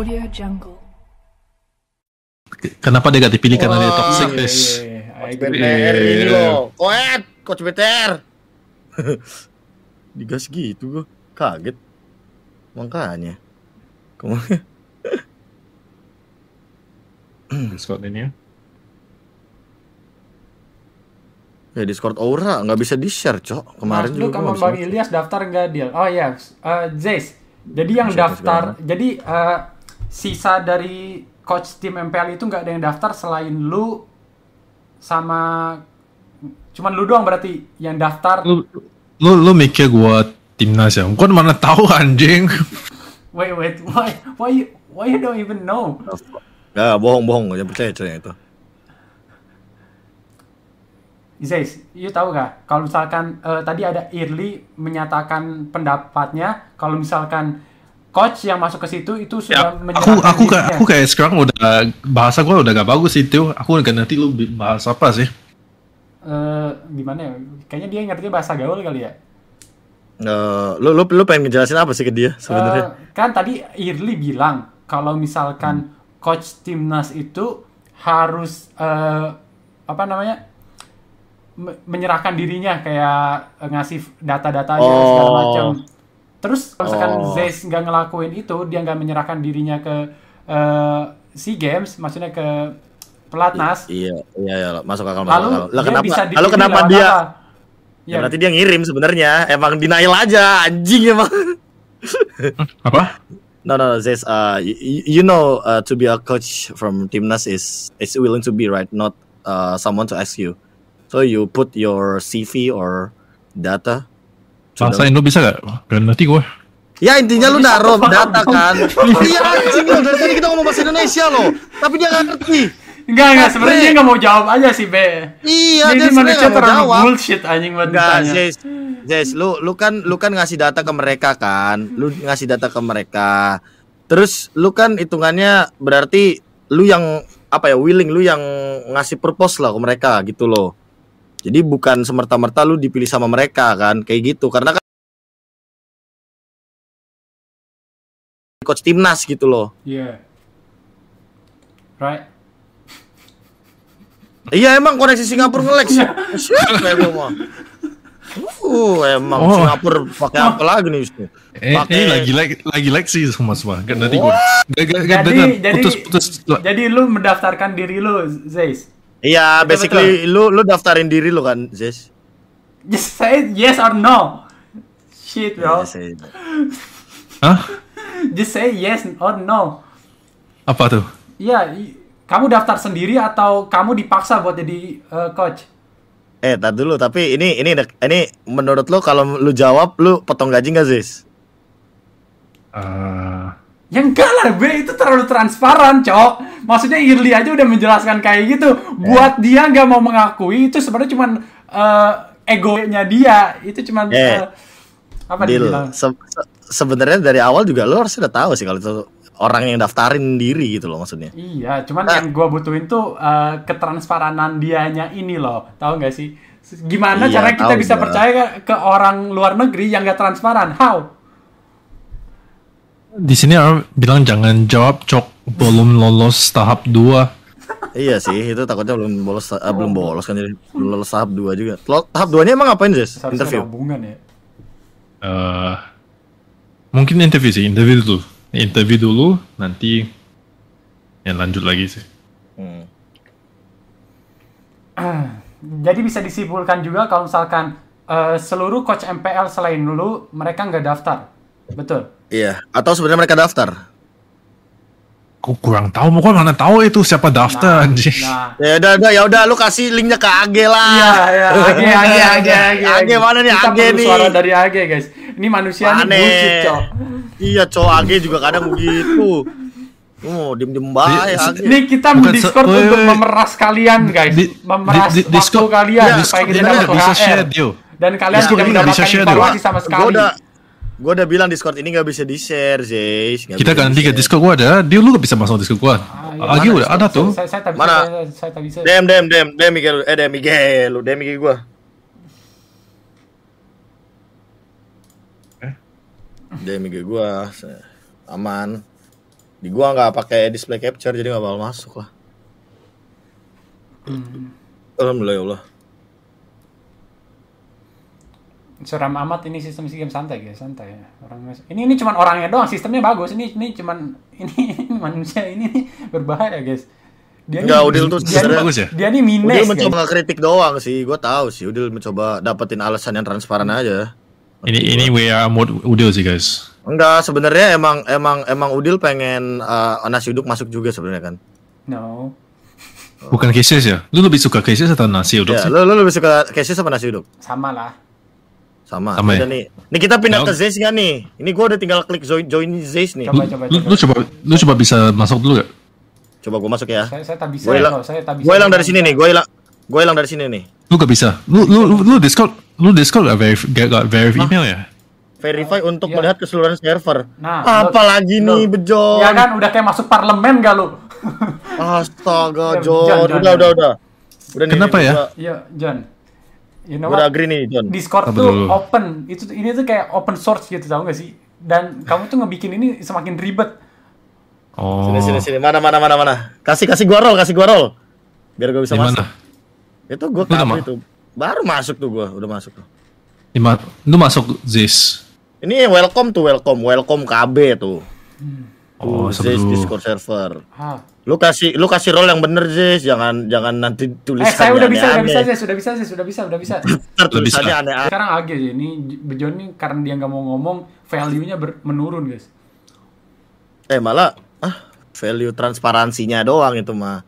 Audio Jungle. Kenapa dia gak dipilih karena dia toxic, iya, guys? Iya, iya. Coach BTR ini loh. Coach BTR. Digas gitu gue, kaget. Makanya. Kemana? Discord ini ya. Ya Discord Aura nggak bisa di-share, Cok. Kemarin Mas, juga kamu Bang Ilyas daftar nggak dia? Oh yes. uh, Jace. Jadi yang daftar, jadi uh, sisa dari coach tim MPL itu nggak ada yang daftar selain lu sama cuman lu doang berarti yang daftar lu lu, lu mikir gua timnas ya gua mana tahu anjing wait wait why why you, why you don't even know ya bohong bohong jangan percaya cerita itu Zeis, you tahu gak? Kalau misalkan uh, tadi ada Irly menyatakan pendapatnya, kalau misalkan coach yang masuk ke situ itu ya, sudah ya, aku aku kayak aku kayak sekarang udah bahasa gue udah gak bagus itu aku nggak nanti lu bahas apa sih uh, gimana ya kayaknya dia ngerti bahasa gaul kali ya Uh, lu, lu, lu pengen ngejelasin apa sih ke dia sebenarnya? Uh, kan tadi Irly bilang kalau misalkan hmm. coach timnas itu harus uh, apa namanya menyerahkan dirinya kayak ngasih data-data oh. segala macam oh. Terus kalau misalkan oh. Zeus nggak ngelakuin itu, dia nggak menyerahkan dirinya ke uh, Sea Games, maksudnya ke pelatnas. I iya, iya, iya, masuk akal, masuk lalu, akal. Lalu kenapa? Lalu kenapa dia? Ya, ya berarti dia ngirim sebenarnya. Emang dinail aja, anjing emang. apa? No, no, no Uh, you, know, uh, to be a coach from Timnas is is willing to be right, not uh, someone to ask you. So you put your CV or data Rasain lu bisa gak? nanti gue. Ya intinya lu ndak data kan. Iya anjing lu dari tadi kita ngomong bahasa Indonesia loh. Tapi dia gak ngerti. Enggak enggak sebenarnya dia gak mau jawab aja sih, Be. Iya, dia, dia jawab terlalu bullshit anjing buat ditanya. Jess, Jess, lu lu kan lu kan ngasih data ke mereka kan. Lu ngasih data ke mereka. Terus lu kan hitungannya berarti lu yang apa ya willing lu yang ngasih purpose lah ke mereka gitu loh jadi bukan semerta-merta lu dipilih sama mereka kan, kayak gitu. Karena kan coach timnas gitu loh. Iya. Yeah. Right. Iya emang koneksi Singapura ngelek sih. Iya. Siapa Uh, emang oh. Singapura pakai apa lagi nih? Eh, pake... Eh, lagi lagi lagi like sih semua semua. Kan nanti gue. Jadi, jadi putus putus. Jadi lu mendaftarkan diri lu, Zeis. Iya, basically betul. lu lu daftarin diri lu kan, Zes? Just say yes or no. Shit, bro. Yeah, Hah? Just say yes or no. Apa tuh? Iya, kamu daftar sendiri atau kamu dipaksa buat jadi uh, coach? Eh, tar dulu, tapi ini ini ini menurut lu kalau lu jawab lu potong gaji nggak, Eh Uh, yang enggak lah gue itu terlalu transparan cok Maksudnya Irli aja udah menjelaskan kayak gitu Buat eh. dia nggak mau mengakui itu sebenarnya cuman uh, egonya dia Itu cuman yeah. uh, eh, apa Deal. Se se sebenarnya dari awal juga lo harus udah tahu sih kalau itu orang yang daftarin diri gitu loh maksudnya Iya cuman nah. yang gue butuhin tuh uh, ketransparanan dianya ini loh tahu nggak sih Gimana iya, cara kita bisa gimana. percaya ke, ke orang luar negeri yang gak transparan How? di sini orang bilang jangan jawab cok belum lolos tahap 2 iya sih, itu takutnya belum bolos uh, belum bolos kan jadi belum lolos tahap 2 juga. Lo, tahap 2-nya emang ngapain, sih Interview. Hubungan ya. Uh, mungkin interview sih, interview dulu. Interview dulu nanti ya lanjut lagi sih. Hmm. Jadi bisa disimpulkan juga kalau misalkan uh, seluruh coach MPL selain dulu mereka nggak daftar. Betul. Iya, atau sebenarnya mereka daftar. Aku kurang tahu, mau mana tahu itu siapa daftar nah, anjing. Nah. Ya udah, udah, ya udah, lu kasih linknya ke ag lah. Iya, iya, ag ag AG, AG, ag mana nih Kita Age nih? Suara dari ag guys. Ini manusia Mane. nih bullshit, cok. Iya, cok AG juga kadang begitu. Oh, dim dim baik. Ini kita Bukan Discord se- untuk memeras kalian guys, di, memeras di, di, waktu Discord, kalian ya, supaya kita dapat bisa share, Dan kalian tidak mendapatkan informasi sama sekali. Gua udah, Gua udah bilang Discord ini gak bisa di-share, Zeis. Kita ganti ke Discord gua ya. ada. Dia lu gak bisa masuk Discord gua. Ah, iya, Lagi udah ada tuh. Saya, saya, saya Mana? Saya, saya bisa. Dem, dem, dem. Dem Miguel Eh, dem Miguel lu. Dem Miguel gua. Eh? Dem Miguel gua Aman. Di gua gak pakai display capture jadi gak bakal masuk lah. Hmm. Alhamdulillah ya Allah. seram amat ini sistem game santai guys santai ya. orang ini ini cuman orangnya doang sistemnya bagus ini ini cuman ini, ini manusia ini, berbahaya guys dia Nggak, Udil tuh dia ini, bagus ya dia ini minus Udil mencoba guys. kritik doang sih gue tahu sih Udil mencoba dapetin alasan yang transparan aja ini ini we are mode Udil sih guys enggak sebenarnya emang emang emang Udil pengen uh, eh, nasi uduk masuk juga sebenarnya kan no bukan cases ya lu lebih suka cases atau nasi uduk ya, sih? lu lu lebih suka cases apa nasi uduk sama lah sama. Sama ya? nih. Nih kita pindah ke Zeus kan nih? Ini gua udah tinggal klik join, join Zeus nih. Coba, coba, coba. Lu, lu, coba lu coba bisa masuk dulu gak? Coba gua masuk ya. Saya, saya tak bisa. Gua hilang, ya, Gua hilang dari sini nih. Gua hilang. Gua hilang dari sini nih. Lu gak bisa. Lu lu lu, lu Discord lu Discord gak verif, gak, gak verif nah, email ya? Verify uh, untuk iya. melihat keseluruhan server. Nah, apalagi lo, nih bejo. Ya kan udah kayak masuk parlemen gak lu? Astaga, Jon. Udah, udah, udah. Udah Kenapa nih, ya? Iya, Jon. You know Gue agree nih, John. Discord Apa tuh dulu? open. Itu ini tuh kayak open source gitu, tau gak sih? Dan kamu tuh ngebikin ini semakin ribet. Oh. Sini sini sini. Mana mana mana mana. Kasih kasih gua roll, kasih gua roll. Biar gua bisa Dimana? masuk. Itu gua kamu itu. Baru masuk tuh gua, udah masuk tuh. Dima lu masuk Zis. Ini welcome tuh welcome, welcome KB tuh. Hmm. Oh, Zis Discord server. Ah. Lu kasih lu kasih role yang bener jis jangan jangan nanti tulis Eh, saya udah aneh bisa, saya udah bisa, Zis, sudah bisa, Zis, sudah bisa, sudah bisa. Ntar tulisannya aneh. -aneh. Sekarang Age ini Bejon ini karena dia nggak mau ngomong, value-nya menurun, guys. Eh, malah ah, value transparansinya doang itu mah.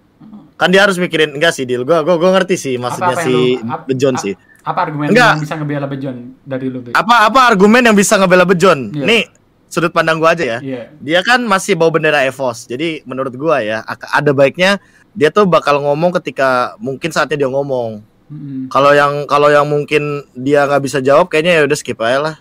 Kan dia harus mikirin enggak sih deal. Gua gua, gua ngerti sih maksudnya apa, apa si Bejon sih. Apa argumen enggak. yang bisa ngebela Bejon dari lu? Apa apa argumen yang bisa ngebela Bejon? Yeah. Nih sudut pandang gua aja ya. Yeah. Dia kan masih bawa bendera EVOS. Jadi menurut gua ya ada baiknya dia tuh bakal ngomong ketika mungkin saatnya dia ngomong. Kalau yang kalau yang mungkin dia nggak bisa jawab kayaknya ya udah skip aja lah.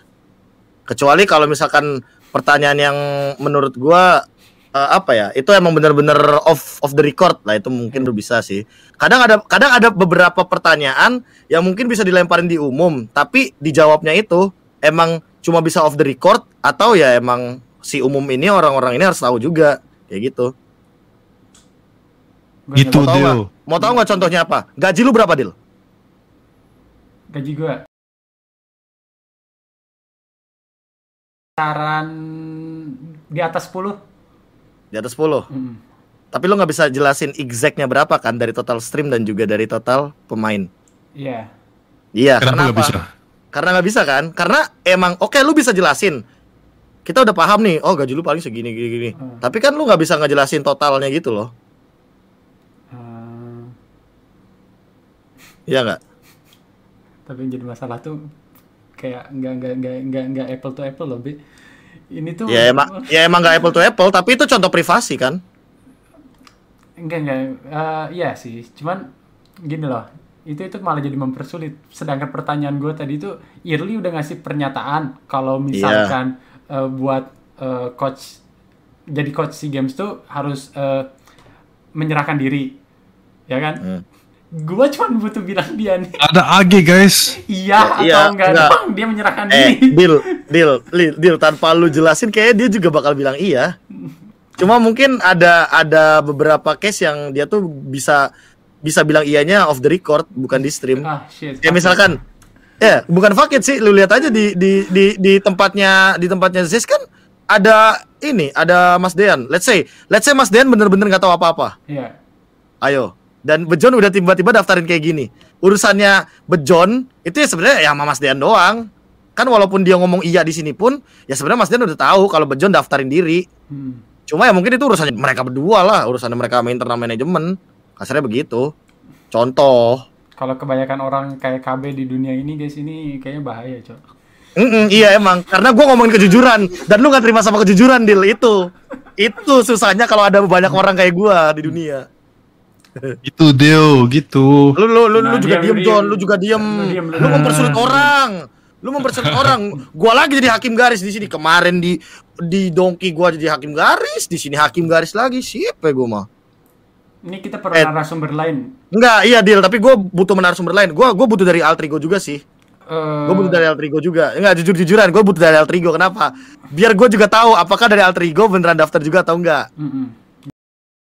Kecuali kalau misalkan pertanyaan yang menurut gua uh, apa ya itu emang bener-bener off off the record lah itu mungkin udah bisa sih kadang ada kadang ada beberapa pertanyaan yang mungkin bisa dilemparin di umum tapi dijawabnya itu emang cuma bisa off the record atau ya emang si umum ini orang-orang ini harus tahu juga kayak gitu gitu Dil mau tahu nggak contohnya apa gaji lu berapa Dil gaji gua saran di atas 10 di atas 10 hmm. tapi lu nggak bisa jelasin exactnya berapa kan dari total stream dan juga dari total pemain iya yeah. iya karena, karena apa bisa karena nggak bisa kan? Karena emang oke okay, lu bisa jelasin. Kita udah paham nih, oh gaji lu paling segini gini gini. Hmm. Tapi kan lu nggak bisa ngejelasin totalnya gitu loh. Hmm. Iya nggak? Tapi yang jadi masalah tuh kayak nggak nggak nggak nggak nggak apple to apple lebih Ini tuh Ya emang ya emang nggak apple to apple, tapi itu contoh privasi kan? Enggak enggak, uh, iya sih. Cuman gini loh, itu itu malah jadi mempersulit sedangkan pertanyaan gue tadi itu Irli udah ngasih pernyataan kalau iya. misalkan yeah. uh, buat uh, coach jadi coach si games tuh harus uh, menyerahkan diri ya kan mm. gue cuma butuh bilang dia nih ada Agi guys iya ya, atau iya, enggak, enggak. Bang, dia menyerahkan eh, diri deal deal deal tanpa lu jelasin kayaknya dia juga bakal bilang iya cuma mungkin ada ada beberapa case yang dia tuh bisa bisa bilang ianya off the record bukan di stream. Ah, shit. Ya misalkan ya yeah, bukan fakit sih lu lihat aja di di di di tempatnya di tempatnya Ziz kan ada ini ada Mas Dean. Let's say let's say Mas Dean bener-bener nggak tahu apa-apa. Iya. Yeah. Ayo. Dan Bejon udah tiba-tiba daftarin kayak gini. Urusannya Bejon itu ya sebenarnya ya sama Mas Dean doang. Kan walaupun dia ngomong iya di sini pun ya sebenarnya Mas Dean udah tahu kalau Bejon daftarin diri. Hmm. Cuma ya mungkin itu urusannya mereka berdua lah, urusannya mereka sama internal manajemen. Kasarnya begitu. Contoh. Kalau kebanyakan orang kayak KB di dunia ini guys ini kayaknya bahaya, Cok. Mm -mm, iya emang karena gue ngomongin kejujuran dan lu nggak terima sama kejujuran deal itu itu susahnya kalau ada banyak orang kayak gue di dunia itu deal gitu lu lu lu, nah, lu juga diem, diem John lu juga diem lu, diem, lu mempersulit orang lu mempersulit orang gua lagi jadi hakim garis di sini kemarin di di dongki gue jadi hakim garis di sini hakim garis lagi siapa gua mah ini kita perlu eh, narasumber lain. Enggak, iya deal. Tapi gue butuh narasumber lain. Gue gue butuh dari Altrigo juga sih. Uh... Eh, gue butuh dari Altrigo juga. Enggak jujur jujuran, gue butuh dari Altrigo. Kenapa? Biar gue juga tahu apakah dari Altrigo beneran daftar juga atau enggak. Mm -hmm.